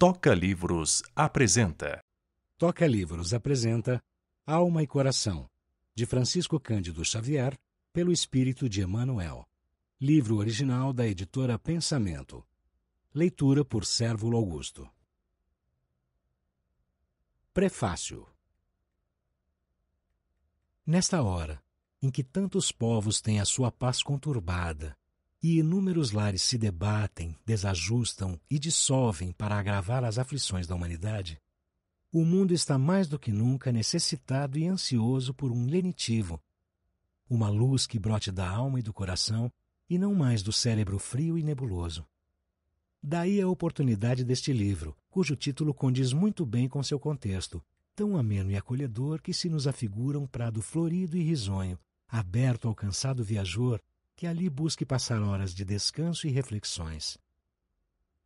Toca Livros apresenta. Toca Livros apresenta Alma e Coração, de Francisco Cândido Xavier, pelo Espírito de Emmanuel. Livro original da editora Pensamento. Leitura por Sérvulo Augusto. Prefácio Nesta hora, em que tantos povos têm a sua paz conturbada e inúmeros lares se debatem, desajustam e dissolvem para agravar as aflições da humanidade, o mundo está mais do que nunca necessitado e ansioso por um lenitivo, uma luz que brote da alma e do coração e não mais do cérebro frio e nebuloso. Daí a oportunidade deste livro, cujo título condiz muito bem com seu contexto, tão ameno e acolhedor que se nos afigura um prado florido e risonho, aberto ao cansado viajor que ali busque passar horas de descanso e reflexões.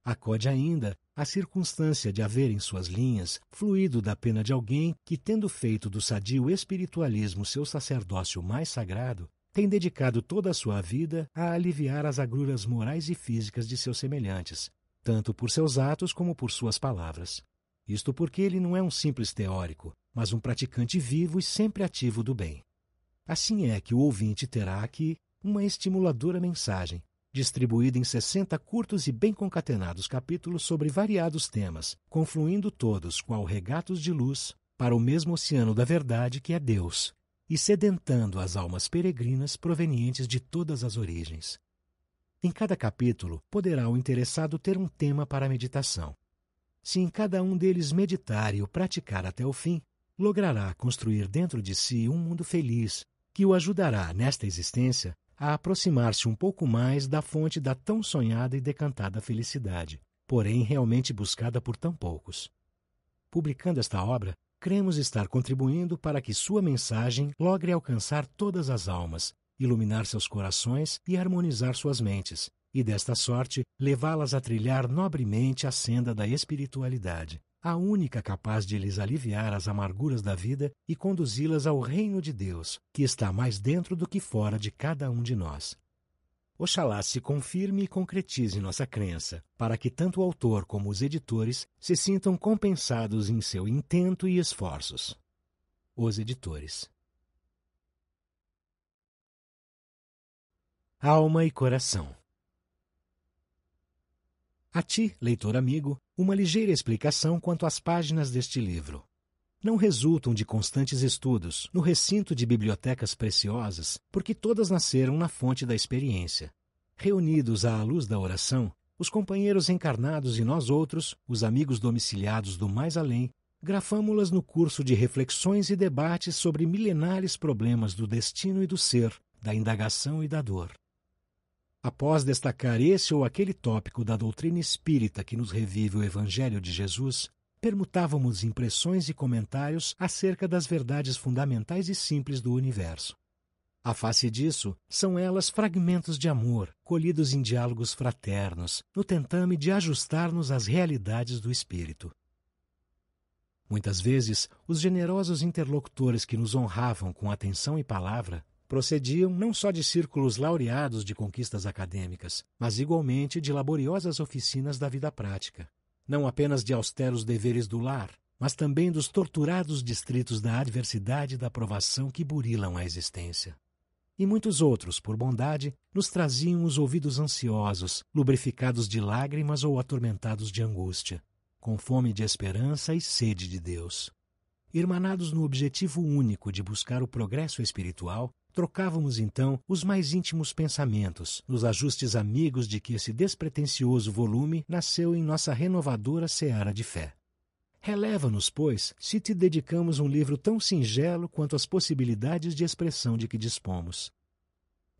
Acode ainda a circunstância de haver em suas linhas fluído da pena de alguém que, tendo feito do sadio espiritualismo seu sacerdócio mais sagrado, tem dedicado toda a sua vida a aliviar as agruras morais e físicas de seus semelhantes, tanto por seus atos como por suas palavras. Isto porque ele não é um simples teórico, mas um praticante vivo e sempre ativo do bem. Assim é que o ouvinte terá aqui uma estimuladora mensagem, distribuída em 60 curtos e bem concatenados capítulos sobre variados temas, confluindo todos, qual regatos de luz, para o mesmo oceano da verdade que é Deus, e sedentando as almas peregrinas provenientes de todas as origens. Em cada capítulo, poderá o interessado ter um tema para a meditação. Se em cada um deles meditar e o praticar até o fim, logrará construir dentro de si um mundo feliz, que o ajudará nesta existência a aproximar-se um pouco mais da fonte da tão sonhada e decantada felicidade, porém realmente buscada por tão poucos. Publicando esta obra, cremos estar contribuindo para que sua mensagem logre alcançar todas as almas, iluminar seus corações e harmonizar suas mentes, e desta sorte levá-las a trilhar nobremente a senda da espiritualidade, a única capaz de lhes aliviar as amarguras da vida e conduzi-las ao reino de Deus, que está mais dentro do que fora de cada um de nós. Oxalá se confirme e concretize nossa crença, para que tanto o autor como os editores se sintam compensados em seu intento e esforços. Os editores. Alma e coração. A ti, leitor amigo, uma ligeira explicação quanto às páginas deste livro. Não resultam de constantes estudos no recinto de bibliotecas preciosas, porque todas nasceram na fonte da experiência. Reunidos à luz da oração, os companheiros encarnados e nós outros, os amigos domiciliados do mais além, grafámo-las no curso de reflexões e debates sobre milenares problemas do destino e do ser, da indagação e da dor. Após destacar esse ou aquele tópico da doutrina espírita que nos revive o Evangelho de Jesus, permutávamos impressões e comentários acerca das verdades fundamentais e simples do universo. A face disso, são elas fragmentos de amor, colhidos em diálogos fraternos, no tentame de ajustar-nos às realidades do espírito. Muitas vezes, os generosos interlocutores que nos honravam com atenção e palavra procediam não só de círculos laureados de conquistas acadêmicas, mas igualmente de laboriosas oficinas da vida prática, não apenas de austeros deveres do lar, mas também dos torturados distritos da adversidade e da provação que burilam a existência. E muitos outros, por bondade, nos traziam os ouvidos ansiosos, lubrificados de lágrimas ou atormentados de angústia, com fome de esperança e sede de Deus. Irmanados no objetivo único de buscar o progresso espiritual, Trocávamos então os mais íntimos pensamentos, nos ajustes amigos de que esse despretensioso volume nasceu em nossa renovadora seara de fé. Releva-nos, pois, se te dedicamos um livro tão singelo quanto as possibilidades de expressão de que dispomos.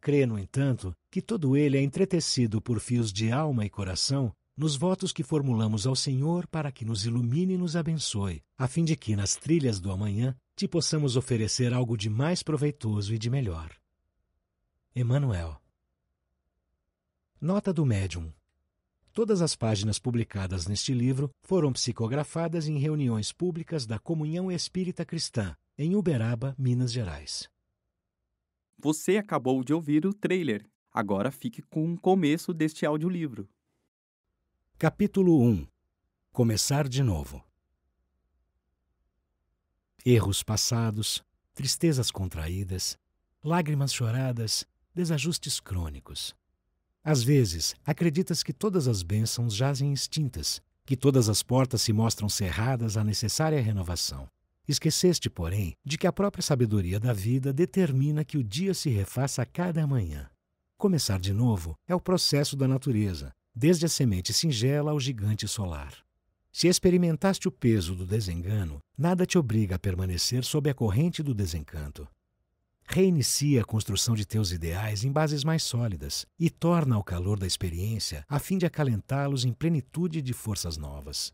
Crê, no entanto, que todo ele é entretecido por fios de alma e coração nos votos que formulamos ao Senhor para que nos ilumine e nos abençoe, a fim de que nas trilhas do amanhã te possamos oferecer algo de mais proveitoso e de melhor. Emmanuel. Nota do Médium. Todas as páginas publicadas neste livro foram psicografadas em reuniões públicas da Comunhão Espírita Cristã, em Uberaba, Minas Gerais. Você acabou de ouvir o trailer. Agora fique com o começo deste audiolivro. Capítulo 1 Começar de novo. Erros passados, tristezas contraídas, lágrimas choradas, desajustes crônicos. Às vezes, acreditas que todas as bênçãos jazem extintas, que todas as portas se mostram cerradas à necessária renovação. Esqueceste, porém, de que a própria sabedoria da vida determina que o dia se refaça a cada manhã. Começar de novo é o processo da natureza, desde a semente singela ao gigante solar. Se experimentaste o peso do desengano, nada te obriga a permanecer sob a corrente do desencanto. Reinicia a construção de teus ideais em bases mais sólidas e torna ao calor da experiência a fim de acalentá-los em plenitude de forças novas.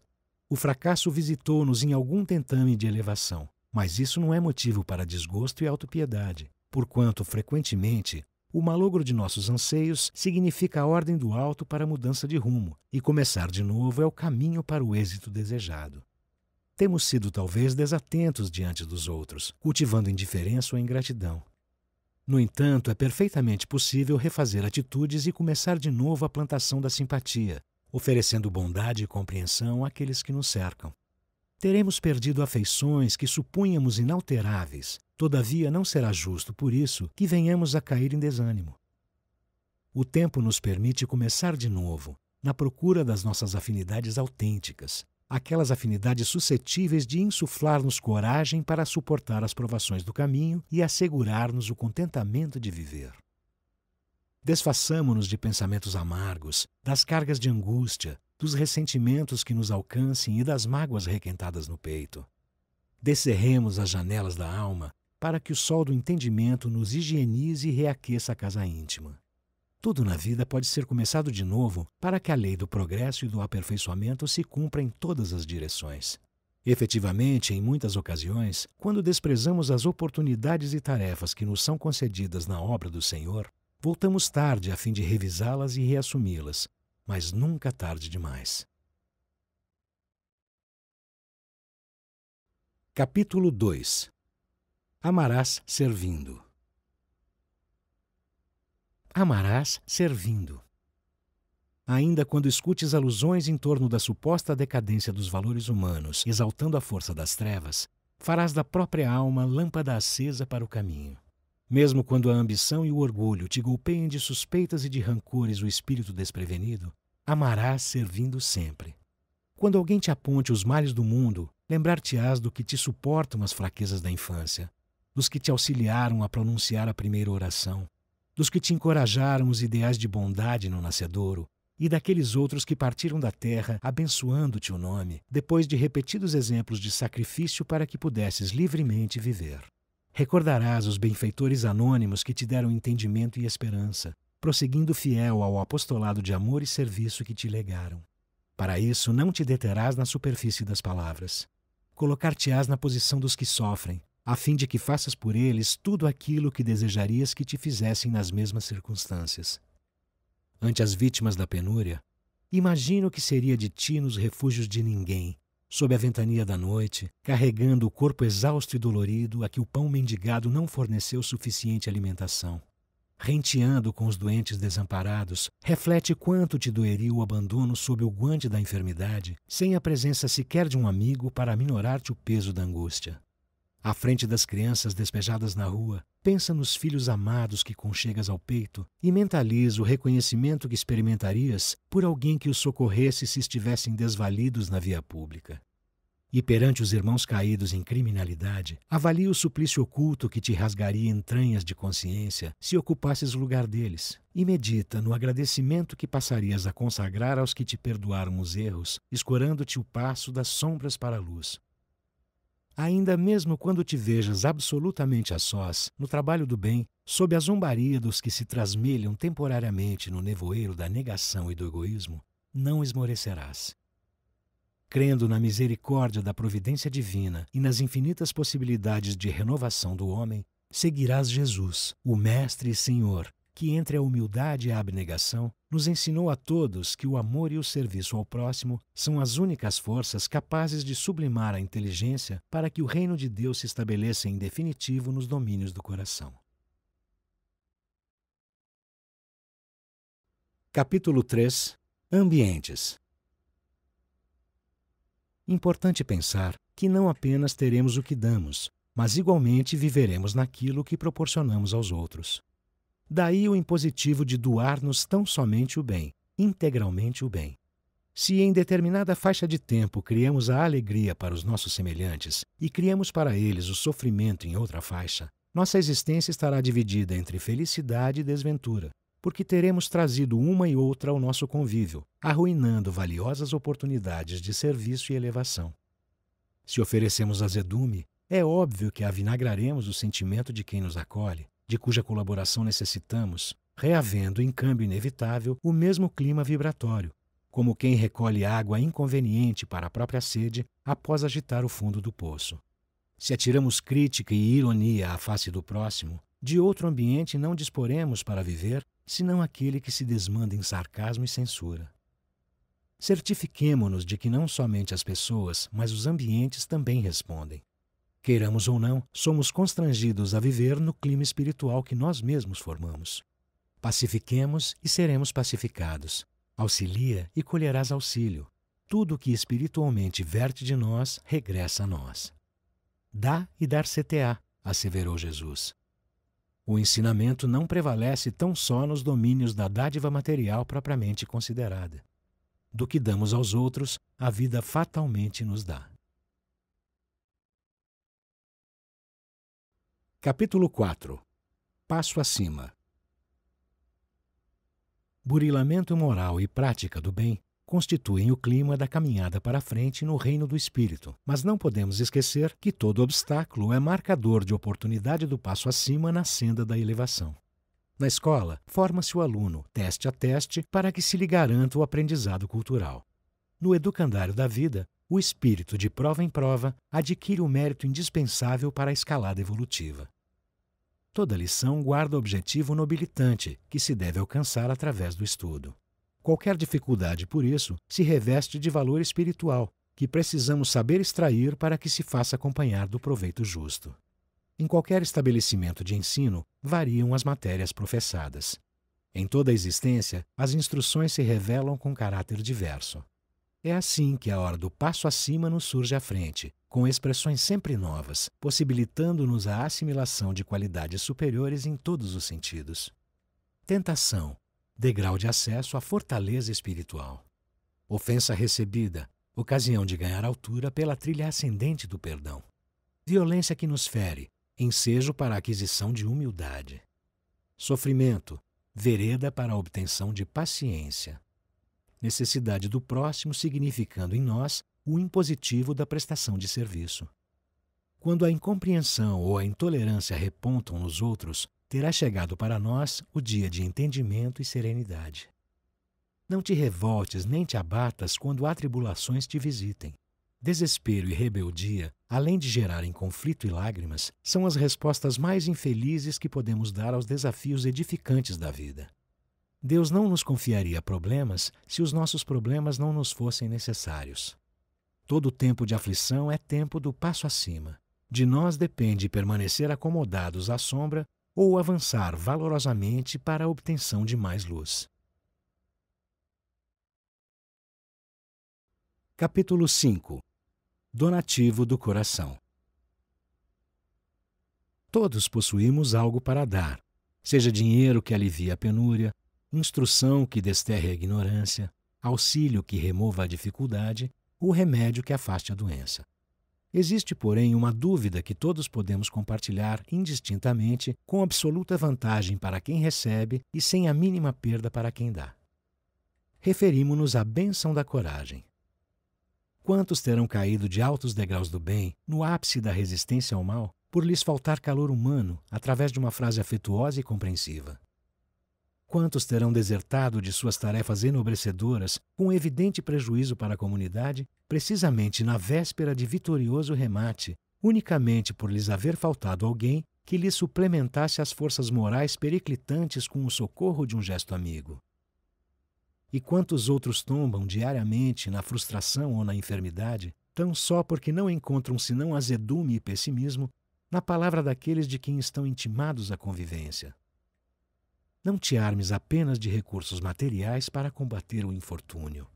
O fracasso visitou-nos em algum tentame de elevação, mas isso não é motivo para desgosto e autopiedade, porquanto, frequentemente, o malogro de nossos anseios significa a ordem do alto para a mudança de rumo, e começar de novo é o caminho para o êxito desejado. Temos sido talvez desatentos diante dos outros, cultivando indiferença ou ingratidão. No entanto, é perfeitamente possível refazer atitudes e começar de novo a plantação da simpatia, oferecendo bondade e compreensão àqueles que nos cercam. Teremos perdido afeições que supunhamos inalteráveis, todavia não será justo, por isso, que venhamos a cair em desânimo. O tempo nos permite começar de novo, na procura das nossas afinidades autênticas, aquelas afinidades suscetíveis de insuflar-nos coragem para suportar as provações do caminho e assegurar-nos o contentamento de viver. Desfaçamo-nos de pensamentos amargos, das cargas de angústia, dos ressentimentos que nos alcancem e das mágoas requentadas no peito. Descerremos as janelas da alma para que o sol do entendimento nos higienize e reaqueça a casa íntima. Tudo na vida pode ser começado de novo para que a lei do progresso e do aperfeiçoamento se cumpra em todas as direções. Efetivamente, em muitas ocasiões, quando desprezamos as oportunidades e tarefas que nos são concedidas na obra do Senhor, Voltamos tarde a fim de revisá-las e reassumi-las, mas nunca tarde demais. Capítulo 2 Amarás servindo. Amarás servindo. Ainda quando escutes alusões em torno da suposta decadência dos valores humanos, exaltando a força das trevas, farás da própria alma lâmpada acesa para o caminho. Mesmo quando a ambição e o orgulho te golpeiem de suspeitas e de rancores o espírito desprevenido, amarás servindo sempre. Quando alguém te aponte os males do mundo, lembrar-te-ás do que te suportam as fraquezas da infância, dos que te auxiliaram a pronunciar a primeira oração, dos que te encorajaram os ideais de bondade no nascedouro, e daqueles outros que partiram da terra abençoando-te o nome, depois de repetidos exemplos de sacrifício para que pudesses livremente viver. Recordarás os benfeitores anônimos que te deram entendimento e esperança, prosseguindo fiel ao apostolado de amor e serviço que te legaram. Para isso, não te deterás na superfície das palavras. Colocar-te-ás na posição dos que sofrem, a fim de que faças por eles tudo aquilo que desejarias que te fizessem nas mesmas circunstâncias. Ante as vítimas da penúria, imagino que seria de ti nos refúgios de ninguém, sob a ventania da noite, carregando o corpo exausto e dolorido a que o pão mendigado não forneceu suficiente alimentação. Renteando com os doentes desamparados, reflete quanto te doeria o abandono sob o guante da enfermidade, sem a presença sequer de um amigo para minorar-te o peso da angústia. À frente das crianças despejadas na rua, pensa nos filhos amados que conchegas ao peito e mentaliza o reconhecimento que experimentarias por alguém que os socorresse se estivessem desvalidos na via pública. E perante os irmãos caídos em criminalidade, avalia o suplício oculto que te rasgaria entranhas de consciência se ocupasses o lugar deles, e medita no agradecimento que passarias a consagrar aos que te perdoaram os erros, escorando-te o passo das sombras para a luz, ainda mesmo quando te vejas absolutamente a sós, no trabalho do bem, sob a zombaria dos que se trasmelham temporariamente no nevoeiro da negação e do egoísmo, não esmorecerás. Crendo na misericórdia da providência divina e nas infinitas possibilidades de renovação do homem, seguirás Jesus, o Mestre e Senhor, que entre a humildade e a abnegação, nos ensinou a todos que o amor e o serviço ao próximo são as únicas forças capazes de sublimar a inteligência para que o reino de Deus se estabeleça em definitivo nos domínios do coração. Capítulo 3 Ambientes Importante pensar que não apenas teremos o que damos, mas igualmente viveremos naquilo que proporcionamos aos outros. Daí o impositivo de doar-nos tão somente o bem, integralmente o bem. Se em determinada faixa de tempo criamos a alegria para os nossos semelhantes e criamos para eles o sofrimento em outra faixa, nossa existência estará dividida entre felicidade e desventura, porque teremos trazido uma e outra ao nosso convívio, arruinando valiosas oportunidades de serviço e elevação. Se oferecemos azedume, é óbvio que avinagraremos o sentimento de quem nos acolhe, de cuja colaboração necessitamos, reavendo em câmbio inevitável o mesmo clima vibratório, como quem recolhe água inconveniente para a própria sede após agitar o fundo do poço. Se atiramos crítica e ironia à face do próximo, de outro ambiente não disporemos para viver, senão aquele que se desmanda em sarcasmo e censura. Certifiquemo-nos de que não somente as pessoas, mas os ambientes também respondem. Queiramos ou não, somos constrangidos a viver no clima espiritual que nós mesmos formamos. Pacifiquemos e seremos pacificados. Auxilia e colherás auxílio. Tudo o que espiritualmente verte de nós regressa a nós. Dá e dar-se-te-á, asseverou Jesus. O ensinamento não prevalece tão só nos domínios da dádiva material propriamente considerada. Do que damos aos outros, a vida fatalmente nos dá. Capítulo 4 Passo acima Burilamento moral e prática do bem constituem o clima da caminhada para frente no reino do espírito, mas não podemos esquecer que todo obstáculo é marcador de oportunidade do passo acima na senda da elevação. Na escola, forma-se o aluno, teste a teste, para que se lhe garanta o aprendizado cultural. No educandário da vida, o espírito de prova em prova adquire o mérito indispensável para a escalada evolutiva. Toda lição guarda objetivo nobilitante que se deve alcançar através do estudo. Qualquer dificuldade, por isso, se reveste de valor espiritual, que precisamos saber extrair para que se faça acompanhar do proveito justo. Em qualquer estabelecimento de ensino, variam as matérias professadas. Em toda a existência, as instruções se revelam com caráter diverso. É assim que a hora do passo acima nos surge à frente, com expressões sempre novas, possibilitando-nos a assimilação de qualidades superiores em todos os sentidos. Tentação degrau de acesso à fortaleza espiritual. Ofensa recebida ocasião de ganhar altura pela trilha ascendente do perdão. Violência que nos fere ensejo para a aquisição de humildade. Sofrimento vereda para a obtenção de paciência necessidade do próximo significando em nós o impositivo da prestação de serviço. Quando a incompreensão ou a intolerância repontam nos outros, terá chegado para nós o dia de entendimento e serenidade. Não te revoltes nem te abatas quando atribulações te visitem. Desespero e rebeldia, além de gerarem conflito e lágrimas, são as respostas mais infelizes que podemos dar aos desafios edificantes da vida. Deus não nos confiaria problemas se os nossos problemas não nos fossem necessários. Todo tempo de aflição é tempo do passo acima. De nós depende permanecer acomodados à sombra ou avançar valorosamente para a obtenção de mais luz. Capítulo 5 Donativo do Coração Todos possuímos algo para dar, seja dinheiro que alivia a penúria, instrução que desterre a ignorância, auxílio que remova a dificuldade, o remédio que afaste a doença. Existe, porém, uma dúvida que todos podemos compartilhar indistintamente, com absoluta vantagem para quem recebe e sem a mínima perda para quem dá. Referimos-nos à bênção da coragem. Quantos terão caído de altos degraus do bem, no ápice da resistência ao mal, por lhes faltar calor humano, através de uma frase afetuosa e compreensiva? Quantos terão desertado de suas tarefas enobrecedoras, com evidente prejuízo para a comunidade, precisamente na véspera de vitorioso remate, unicamente por lhes haver faltado alguém que lhes suplementasse as forças morais periclitantes com o socorro de um gesto amigo? E quantos outros tombam diariamente na frustração ou na enfermidade, tão só porque não encontram senão azedume e pessimismo na palavra daqueles de quem estão intimados à convivência? Não te armes apenas de recursos materiais para combater o infortúnio.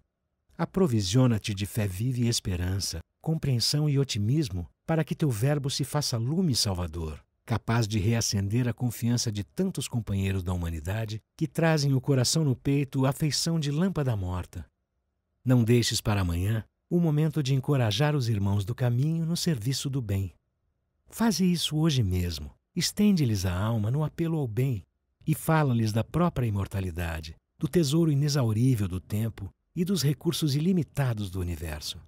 Aprovisiona-te de fé viva e esperança, compreensão e otimismo, para que teu verbo se faça lume salvador, capaz de reacender a confiança de tantos companheiros da humanidade que trazem o coração no peito a feição de lâmpada morta. Não deixes para amanhã o momento de encorajar os irmãos do caminho no serviço do bem. Faze isso hoje mesmo. Estende-lhes a alma no apelo ao bem e fala-lhes da própria imortalidade, do tesouro inexaurível do tempo e dos recursos ilimitados do universo.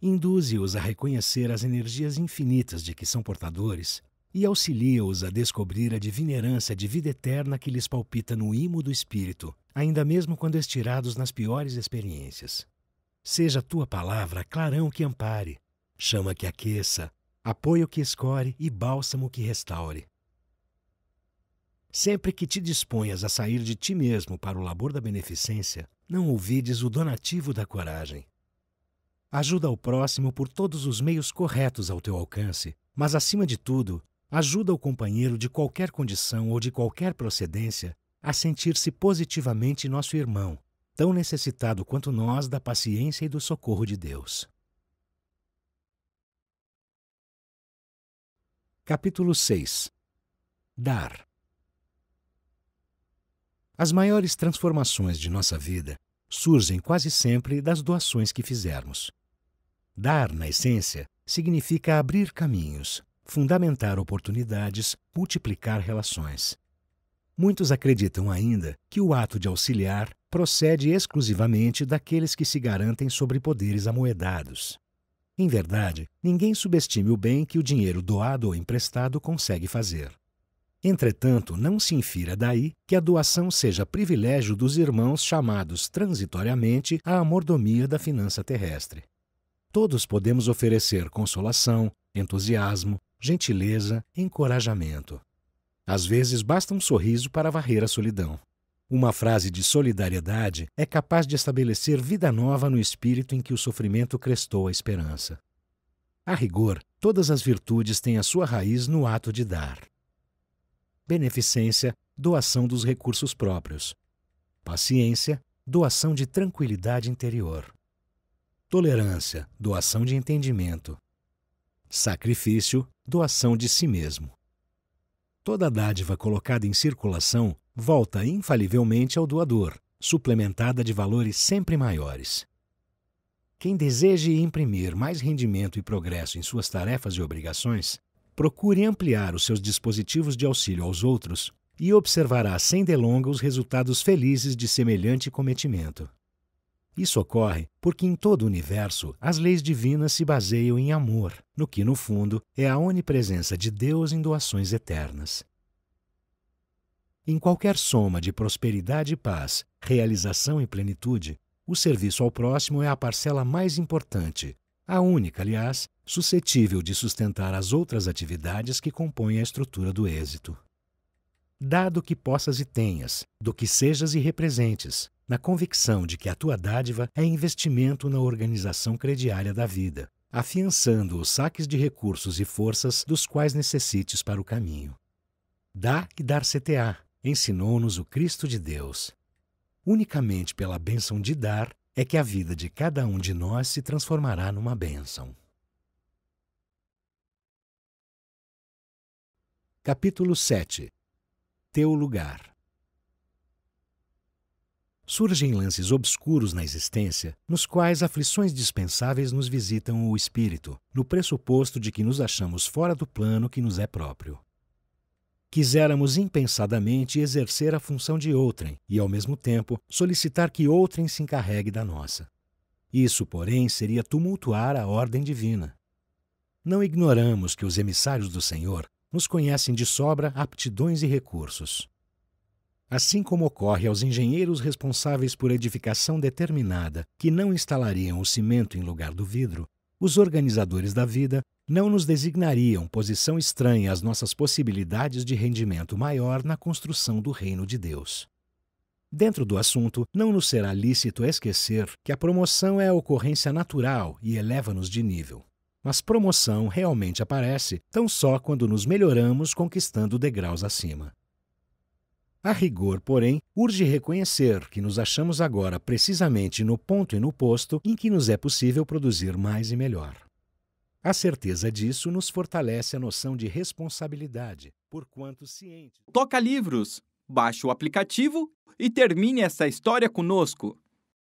Induze-os a reconhecer as energias infinitas de que são portadores e auxilia-os a descobrir a divina herança de vida eterna que lhes palpita no imo do espírito, ainda mesmo quando estirados nas piores experiências. Seja a tua palavra clarão que ampare, chama que aqueça, apoio que escore e bálsamo que restaure. Sempre que te disponhas a sair de ti mesmo para o labor da beneficência, não ouvides o donativo da coragem. Ajuda ao próximo por todos os meios corretos ao teu alcance, mas acima de tudo, ajuda o companheiro de qualquer condição ou de qualquer procedência a sentir-se positivamente nosso irmão, tão necessitado quanto nós da paciência e do socorro de Deus. Capítulo 6 Dar as maiores transformações de nossa vida surgem quase sempre das doações que fizermos. Dar, na essência, significa abrir caminhos, fundamentar oportunidades, multiplicar relações. Muitos acreditam ainda que o ato de auxiliar procede exclusivamente daqueles que se garantem sobre poderes amoedados. Em verdade, ninguém subestime o bem que o dinheiro doado ou emprestado consegue fazer. Entretanto, não se infira daí que a doação seja privilégio dos irmãos chamados transitoriamente à mordomia da finança terrestre. Todos podemos oferecer consolação, entusiasmo, gentileza, encorajamento. Às vezes basta um sorriso para varrer a solidão. Uma frase de solidariedade é capaz de estabelecer vida nova no espírito em que o sofrimento crestou a esperança. A rigor, todas as virtudes têm a sua raiz no ato de dar beneficência, doação dos recursos próprios, paciência, doação de tranquilidade interior, tolerância, doação de entendimento, sacrifício, doação de si mesmo. Toda dádiva colocada em circulação volta infalivelmente ao doador, suplementada de valores sempre maiores. Quem deseje imprimir mais rendimento e progresso em suas tarefas e obrigações Procure ampliar os seus dispositivos de auxílio aos outros e observará sem delonga os resultados felizes de semelhante cometimento. Isso ocorre porque em todo o universo as leis divinas se baseiam em amor, no que, no fundo, é a onipresença de Deus em doações eternas. Em qualquer soma de prosperidade e paz, realização e plenitude, o serviço ao próximo é a parcela mais importante, a única, aliás, suscetível de sustentar as outras atividades que compõem a estrutura do êxito. Dado que possas e tenhas, do que sejas e representes, na convicção de que a tua dádiva é investimento na organização crediária da vida, afiançando os saques de recursos e forças dos quais necessites para o caminho. Dá e dar-se-te-á, ensinou-nos o Cristo de Deus. Unicamente pela bênção de dar é que a vida de cada um de nós se transformará numa bênção. Capítulo 7 Teu lugar Surgem lances obscuros na existência, nos quais aflições dispensáveis nos visitam o espírito, no pressuposto de que nos achamos fora do plano que nos é próprio quiséramos impensadamente exercer a função de outrem e, ao mesmo tempo, solicitar que outrem se encarregue da nossa. Isso, porém, seria tumultuar a ordem divina. Não ignoramos que os emissários do Senhor nos conhecem de sobra aptidões e recursos. Assim como ocorre aos engenheiros responsáveis por edificação determinada, que não instalariam o cimento em lugar do vidro, os organizadores da vida não nos designariam posição estranha às nossas possibilidades de rendimento maior na construção do reino de Deus. Dentro do assunto, não nos será lícito esquecer que a promoção é a ocorrência natural e eleva-nos de nível. Mas promoção realmente aparece tão só quando nos melhoramos conquistando degraus acima. A rigor, porém, urge reconhecer que nos achamos agora precisamente no ponto e no posto em que nos é possível produzir mais e melhor. A certeza disso nos fortalece a noção de responsabilidade, porquanto ciente. Toca livros, baixe o aplicativo e termine essa história conosco.